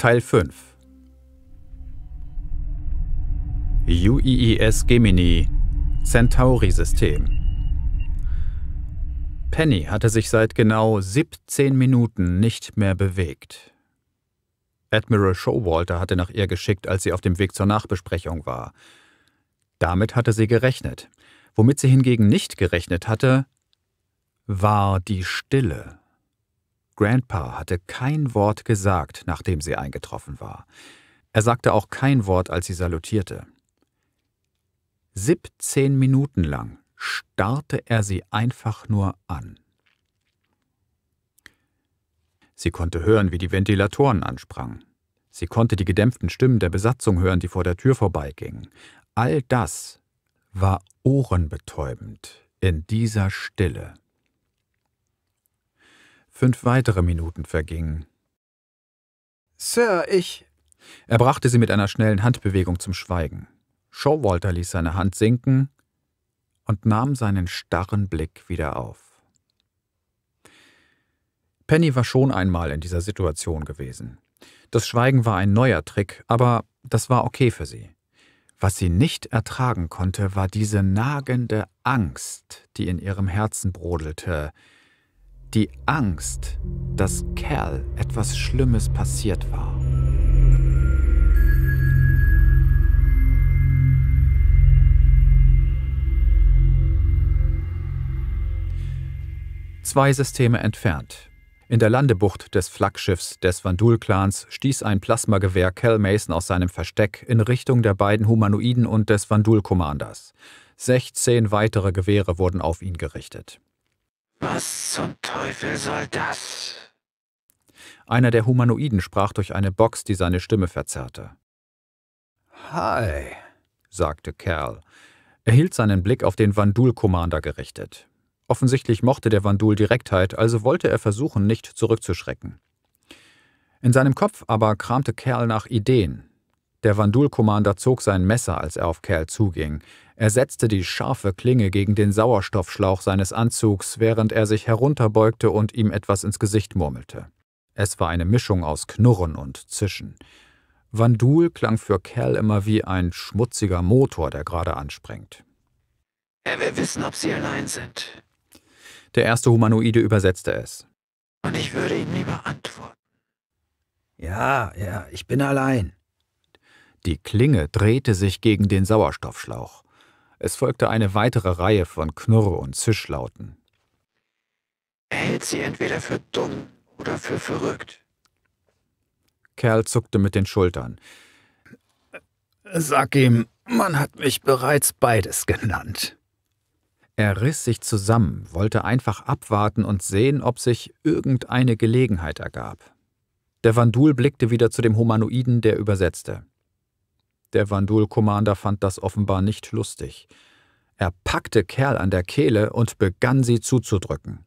Teil 5 UEES Gemini Centauri-System Penny hatte sich seit genau 17 Minuten nicht mehr bewegt. Admiral Showalter hatte nach ihr geschickt, als sie auf dem Weg zur Nachbesprechung war. Damit hatte sie gerechnet. Womit sie hingegen nicht gerechnet hatte, war die Stille. Grandpa hatte kein Wort gesagt, nachdem sie eingetroffen war. Er sagte auch kein Wort, als sie salutierte. 17 Minuten lang starrte er sie einfach nur an. Sie konnte hören, wie die Ventilatoren ansprangen. Sie konnte die gedämpften Stimmen der Besatzung hören, die vor der Tür vorbeigingen. All das war ohrenbetäubend in dieser Stille. Fünf weitere Minuten vergingen. Sir, ich. Er brachte sie mit einer schnellen Handbewegung zum Schweigen. Showalter ließ seine Hand sinken und nahm seinen starren Blick wieder auf. Penny war schon einmal in dieser Situation gewesen. Das Schweigen war ein neuer Trick, aber das war okay für sie. Was sie nicht ertragen konnte, war diese nagende Angst, die in ihrem Herzen brodelte, die Angst, dass Kerl etwas Schlimmes passiert war. Zwei Systeme entfernt. In der Landebucht des Flaggschiffs des Vandul-Clans stieß ein Plasmagewehr Cal Mason aus seinem Versteck in Richtung der beiden Humanoiden und des Vandul-Commanders. 16 weitere Gewehre wurden auf ihn gerichtet. Was zum Teufel soll das? Einer der Humanoiden sprach durch eine Box, die seine Stimme verzerrte. Hi, sagte Kerl. Er hielt seinen Blick auf den Vandul-Commander gerichtet. Offensichtlich mochte der Vandul Direktheit, also wollte er versuchen, nicht zurückzuschrecken. In seinem Kopf aber kramte Kerl nach Ideen. Der Vandul-Commander zog sein Messer, als er auf Kerl zuging. Er setzte die scharfe Klinge gegen den Sauerstoffschlauch seines Anzugs, während er sich herunterbeugte und ihm etwas ins Gesicht murmelte. Es war eine Mischung aus Knurren und Zischen. Vandul klang für Kerl immer wie ein schmutziger Motor, der gerade anspringt. Er will wissen, ob Sie allein sind. Der erste Humanoide übersetzte es. Und ich würde ihm lieber antworten. Ja, ja, ich bin allein. Die Klinge drehte sich gegen den Sauerstoffschlauch. Es folgte eine weitere Reihe von Knurr- und Zischlauten. Er hält sie entweder für dumm oder für verrückt. Kerl zuckte mit den Schultern. Sag ihm, man hat mich bereits beides genannt. Er riss sich zusammen, wollte einfach abwarten und sehen, ob sich irgendeine Gelegenheit ergab. Der Vandul blickte wieder zu dem Humanoiden, der übersetzte. Der Vandul-Commander fand das offenbar nicht lustig. Er packte Kerl an der Kehle und begann sie zuzudrücken.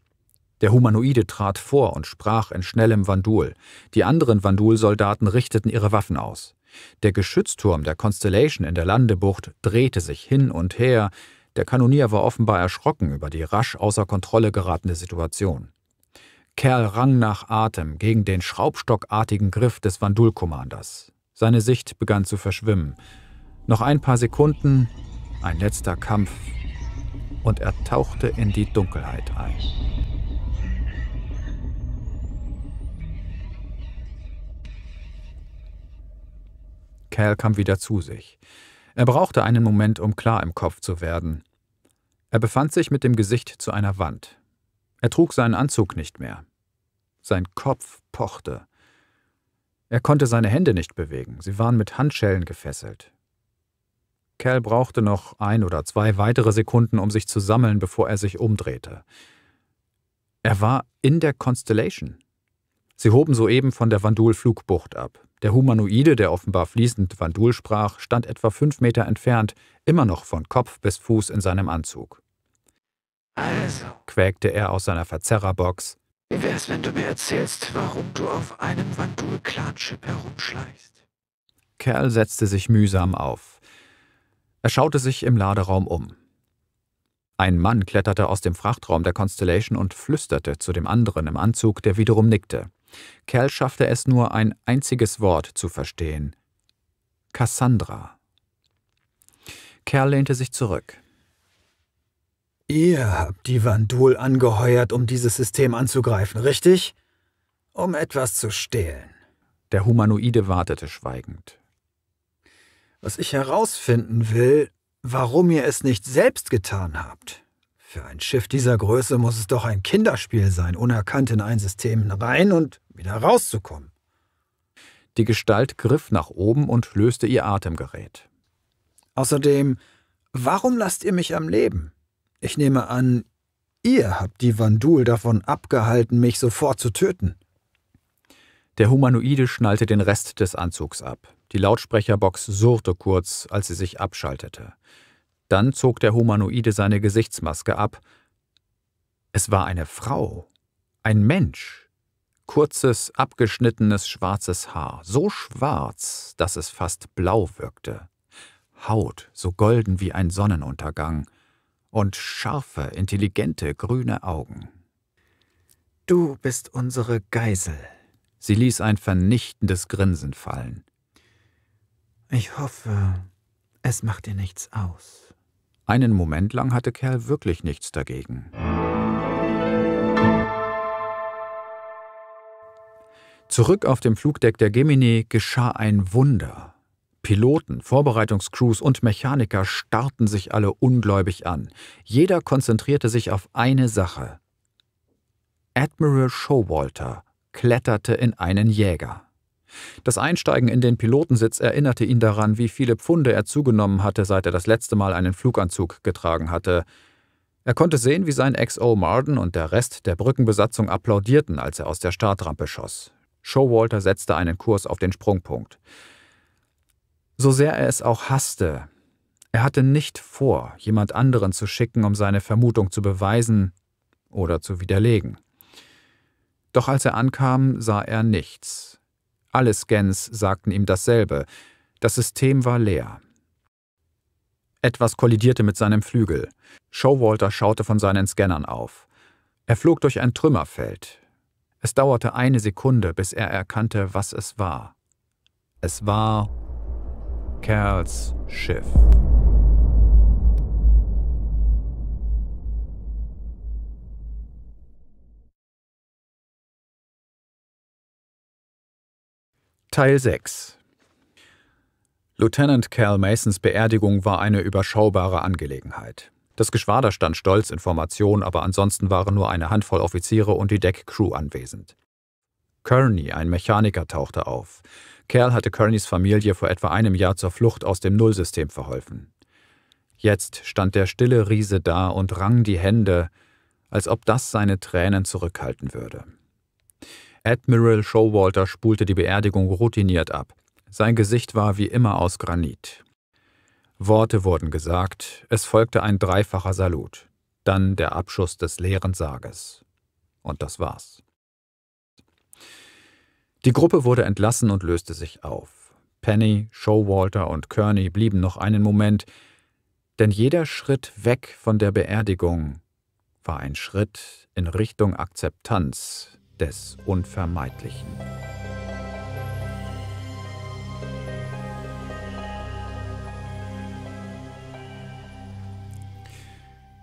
Der Humanoide trat vor und sprach in schnellem Vandul. Die anderen Vandul-Soldaten richteten ihre Waffen aus. Der Geschützturm der Constellation in der Landebucht drehte sich hin und her. Der Kanonier war offenbar erschrocken über die rasch außer Kontrolle geratene Situation. Kerl rang nach Atem gegen den schraubstockartigen Griff des vandul commanders seine Sicht begann zu verschwimmen. Noch ein paar Sekunden, ein letzter Kampf und er tauchte in die Dunkelheit ein. Cal kam wieder zu sich. Er brauchte einen Moment, um klar im Kopf zu werden. Er befand sich mit dem Gesicht zu einer Wand. Er trug seinen Anzug nicht mehr. Sein Kopf pochte. Er konnte seine Hände nicht bewegen, sie waren mit Handschellen gefesselt. Cal brauchte noch ein oder zwei weitere Sekunden, um sich zu sammeln, bevor er sich umdrehte. Er war in der Constellation. Sie hoben soeben von der Vandul-Flugbucht ab. Der Humanoide, der offenbar fließend Vandul sprach, stand etwa fünf Meter entfernt, immer noch von Kopf bis Fuß in seinem Anzug. Also, quäkte er aus seiner Verzerrerbox. Wie wäre es, wenn du mir erzählst, warum du auf einem Vandul-Clanship herumschleichst? Kerl setzte sich mühsam auf. Er schaute sich im Laderaum um. Ein Mann kletterte aus dem Frachtraum der Constellation und flüsterte zu dem anderen im Anzug, der wiederum nickte. Kerl schaffte es nur, ein einziges Wort zu verstehen. Cassandra. Kerl lehnte sich zurück. Ihr habt die Vandul angeheuert, um dieses System anzugreifen, richtig? Um etwas zu stehlen. Der Humanoide wartete schweigend. Was ich herausfinden will, warum ihr es nicht selbst getan habt. Für ein Schiff dieser Größe muss es doch ein Kinderspiel sein, unerkannt in ein System rein und wieder rauszukommen. Die Gestalt griff nach oben und löste ihr Atemgerät. Außerdem, warum lasst ihr mich am Leben? Ich nehme an, ihr habt die Vandul davon abgehalten, mich sofort zu töten. Der Humanoide schnallte den Rest des Anzugs ab. Die Lautsprecherbox surrte kurz, als sie sich abschaltete. Dann zog der Humanoide seine Gesichtsmaske ab. Es war eine Frau. Ein Mensch. Kurzes, abgeschnittenes schwarzes Haar, so schwarz, dass es fast blau wirkte. Haut, so golden wie ein Sonnenuntergang – und scharfe, intelligente grüne Augen. Du bist unsere Geisel. Sie ließ ein vernichtendes Grinsen fallen. Ich hoffe, es macht dir nichts aus. Einen Moment lang hatte Kerl wirklich nichts dagegen. Zurück auf dem Flugdeck der Gemini geschah ein Wunder. Piloten, Vorbereitungscrews und Mechaniker starrten sich alle ungläubig an. Jeder konzentrierte sich auf eine Sache. Admiral Showalter kletterte in einen Jäger. Das Einsteigen in den Pilotensitz erinnerte ihn daran, wie viele Pfunde er zugenommen hatte, seit er das letzte Mal einen Fluganzug getragen hatte. Er konnte sehen, wie sein XO Marden und der Rest der Brückenbesatzung applaudierten, als er aus der Startrampe schoss. Showalter setzte einen Kurs auf den Sprungpunkt. So sehr er es auch hasste, er hatte nicht vor, jemand anderen zu schicken, um seine Vermutung zu beweisen oder zu widerlegen. Doch als er ankam, sah er nichts. Alle Scans sagten ihm dasselbe. Das System war leer. Etwas kollidierte mit seinem Flügel. Showalter schaute von seinen Scannern auf. Er flog durch ein Trümmerfeld. Es dauerte eine Sekunde, bis er erkannte, was es war. Es war Kerls Schiff. Teil 6 Lieutenant Cal Masons Beerdigung war eine überschaubare Angelegenheit. Das Geschwader stand stolz in Formation, aber ansonsten waren nur eine Handvoll Offiziere und die Deckcrew anwesend. Kearney, ein Mechaniker, tauchte auf. Kerl hatte Kearneys Familie vor etwa einem Jahr zur Flucht aus dem Nullsystem verholfen. Jetzt stand der stille Riese da und rang die Hände, als ob das seine Tränen zurückhalten würde. Admiral Showalter spulte die Beerdigung routiniert ab. Sein Gesicht war wie immer aus Granit. Worte wurden gesagt, es folgte ein dreifacher Salut, dann der Abschuss des leeren Sarges. Und das war's. Die Gruppe wurde entlassen und löste sich auf. Penny, Showalter und Kearney blieben noch einen Moment, denn jeder Schritt weg von der Beerdigung war ein Schritt in Richtung Akzeptanz des Unvermeidlichen.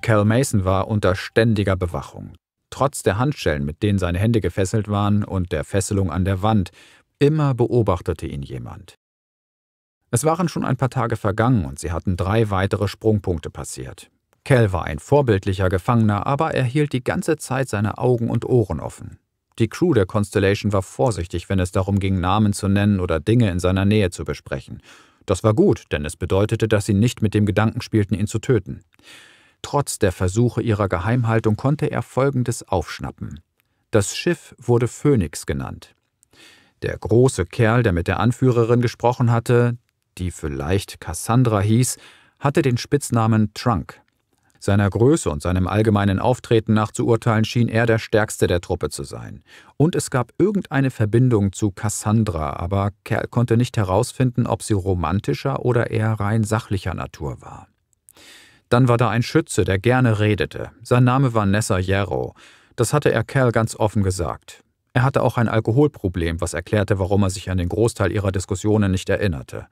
Cal Mason war unter ständiger Bewachung trotz der Handschellen, mit denen seine Hände gefesselt waren, und der Fesselung an der Wand, immer beobachtete ihn jemand. Es waren schon ein paar Tage vergangen und sie hatten drei weitere Sprungpunkte passiert. Kell war ein vorbildlicher Gefangener, aber er hielt die ganze Zeit seine Augen und Ohren offen. Die Crew der Constellation war vorsichtig, wenn es darum ging, Namen zu nennen oder Dinge in seiner Nähe zu besprechen. Das war gut, denn es bedeutete, dass sie nicht mit dem Gedanken spielten, ihn zu töten. Trotz der Versuche ihrer Geheimhaltung konnte er Folgendes aufschnappen. Das Schiff wurde Phönix genannt. Der große Kerl, der mit der Anführerin gesprochen hatte, die vielleicht Cassandra hieß, hatte den Spitznamen Trunk. Seiner Größe und seinem allgemeinen Auftreten nach zu urteilen, schien er der stärkste der Truppe zu sein. Und es gab irgendeine Verbindung zu Cassandra, aber Kerl konnte nicht herausfinden, ob sie romantischer oder eher rein sachlicher Natur war. Dann war da ein Schütze, der gerne redete. Sein Name war Nessa Yarrow. Das hatte er Cal ganz offen gesagt. Er hatte auch ein Alkoholproblem, was erklärte, warum er sich an den Großteil ihrer Diskussionen nicht erinnerte.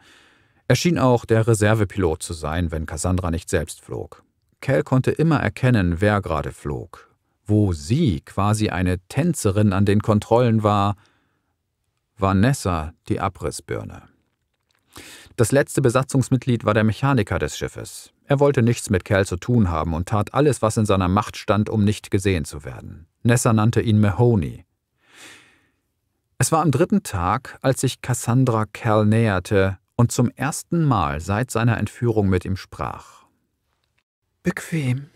Er schien auch der Reservepilot zu sein, wenn Cassandra nicht selbst flog. Cal konnte immer erkennen, wer gerade flog. Wo sie quasi eine Tänzerin an den Kontrollen war, war Nessa die Abrissbirne. Das letzte Besatzungsmitglied war der Mechaniker des Schiffes. Er wollte nichts mit Kerl zu tun haben und tat alles, was in seiner Macht stand, um nicht gesehen zu werden. Nessa nannte ihn Mahoney. Es war am dritten Tag, als sich Cassandra Kerl näherte und zum ersten Mal seit seiner Entführung mit ihm sprach. Bequem.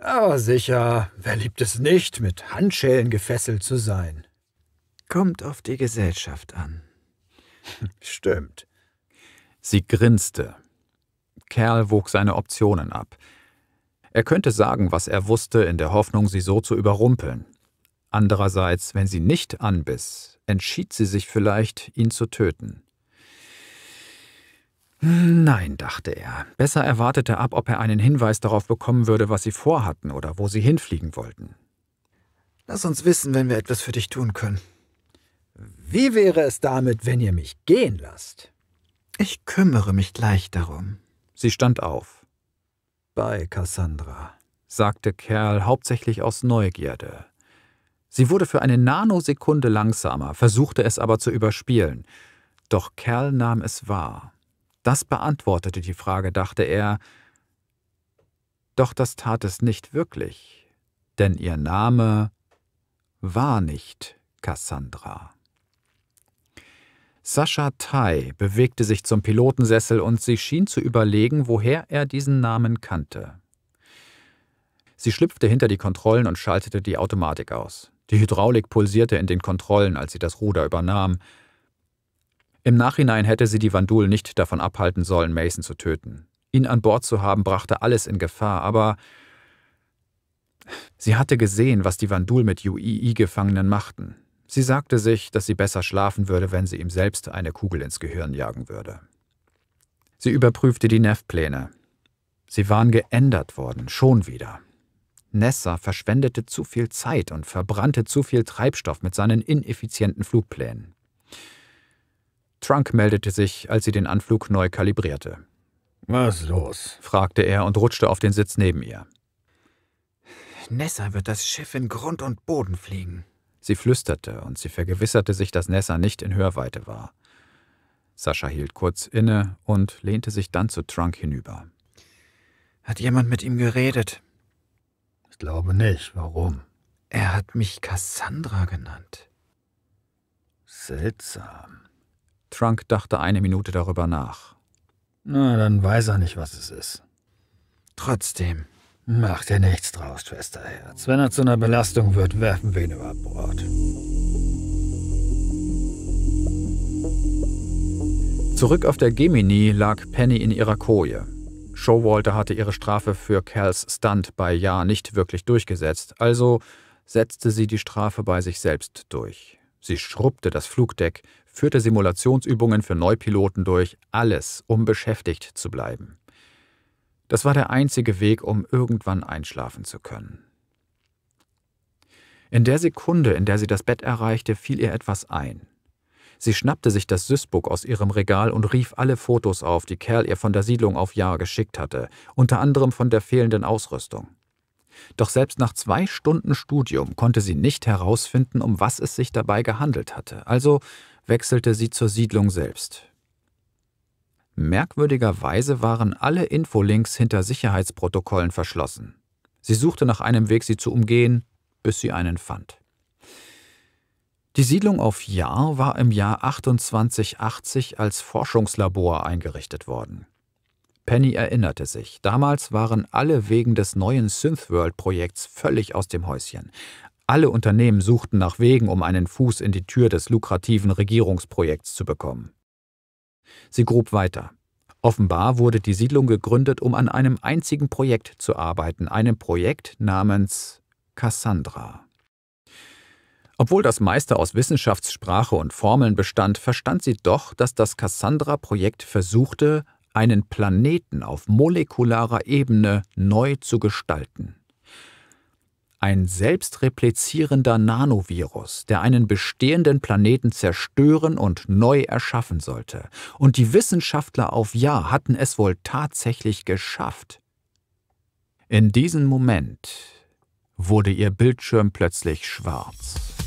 Aber sicher, wer liebt es nicht, mit Handschellen gefesselt zu sein? Kommt auf die Gesellschaft an. Stimmt. Sie grinste. Kerl wog seine Optionen ab. Er könnte sagen, was er wusste, in der Hoffnung, sie so zu überrumpeln. Andererseits, wenn sie nicht anbiss, entschied sie sich vielleicht, ihn zu töten. Nein, dachte er. Besser erwartete ab, ob er einen Hinweis darauf bekommen würde, was sie vorhatten oder wo sie hinfliegen wollten. Lass uns wissen, wenn wir etwas für dich tun können. Wie wäre es damit, wenn ihr mich gehen lasst? Ich kümmere mich gleich darum. Sie stand auf. Bei Cassandra, sagte Kerl hauptsächlich aus Neugierde. Sie wurde für eine Nanosekunde langsamer, versuchte es aber zu überspielen. Doch Kerl nahm es wahr. Das beantwortete die Frage, dachte er. Doch das tat es nicht wirklich, denn ihr Name war nicht Cassandra. Sascha Tai bewegte sich zum Pilotensessel und sie schien zu überlegen, woher er diesen Namen kannte. Sie schlüpfte hinter die Kontrollen und schaltete die Automatik aus. Die Hydraulik pulsierte in den Kontrollen, als sie das Ruder übernahm. Im Nachhinein hätte sie die Vandul nicht davon abhalten sollen, Mason zu töten. Ihn an Bord zu haben, brachte alles in Gefahr, aber sie hatte gesehen, was die Vandul mit UII-Gefangenen machten. Sie sagte sich, dass sie besser schlafen würde, wenn sie ihm selbst eine Kugel ins Gehirn jagen würde. Sie überprüfte die Neff-Pläne. Sie waren geändert worden, schon wieder. Nessa verschwendete zu viel Zeit und verbrannte zu viel Treibstoff mit seinen ineffizienten Flugplänen. Trunk meldete sich, als sie den Anflug neu kalibrierte. Was los? fragte er und rutschte auf den Sitz neben ihr. Nessa wird das Schiff in Grund und Boden fliegen, Sie flüsterte und sie vergewisserte sich, dass Nessa nicht in Hörweite war. Sascha hielt kurz inne und lehnte sich dann zu Trunk hinüber. Hat jemand mit ihm geredet? Ich glaube nicht. Warum? Er hat mich Cassandra genannt. Seltsam. Trunk dachte eine Minute darüber nach. Na, dann weiß er nicht, was es ist. Trotzdem, Mach dir nichts draus, Schwesterherz. Wenn er zu einer Belastung wird, werfen wir ihn über Bord. Zurück auf der Gemini lag Penny in ihrer Koje. Showalter hatte ihre Strafe für Cals Stunt bei Ja nicht wirklich durchgesetzt, also setzte sie die Strafe bei sich selbst durch. Sie schrubbte das Flugdeck, führte Simulationsübungen für Neupiloten durch, alles, um beschäftigt zu bleiben. Das war der einzige Weg, um irgendwann einschlafen zu können. In der Sekunde, in der sie das Bett erreichte, fiel ihr etwas ein. Sie schnappte sich das Süßbuck aus ihrem Regal und rief alle Fotos auf, die Kerl ihr von der Siedlung auf Jahr geschickt hatte, unter anderem von der fehlenden Ausrüstung. Doch selbst nach zwei Stunden Studium konnte sie nicht herausfinden, um was es sich dabei gehandelt hatte, also wechselte sie zur Siedlung selbst. Merkwürdigerweise waren alle Infolinks hinter Sicherheitsprotokollen verschlossen. Sie suchte nach einem Weg, sie zu umgehen, bis sie einen fand. Die Siedlung auf Jahr war im Jahr 2880 als Forschungslabor eingerichtet worden. Penny erinnerte sich, damals waren alle wegen des neuen Synthworld-Projekts völlig aus dem Häuschen. Alle Unternehmen suchten nach Wegen, um einen Fuß in die Tür des lukrativen Regierungsprojekts zu bekommen. Sie grub weiter. Offenbar wurde die Siedlung gegründet, um an einem einzigen Projekt zu arbeiten, einem Projekt namens Cassandra. Obwohl das meiste aus Wissenschaftssprache und Formeln bestand, verstand sie doch, dass das Cassandra-Projekt versuchte, einen Planeten auf molekularer Ebene neu zu gestalten ein selbstreplizierender Nanovirus, der einen bestehenden Planeten zerstören und neu erschaffen sollte. Und die Wissenschaftler auf Ja hatten es wohl tatsächlich geschafft. In diesem Moment wurde ihr Bildschirm plötzlich schwarz.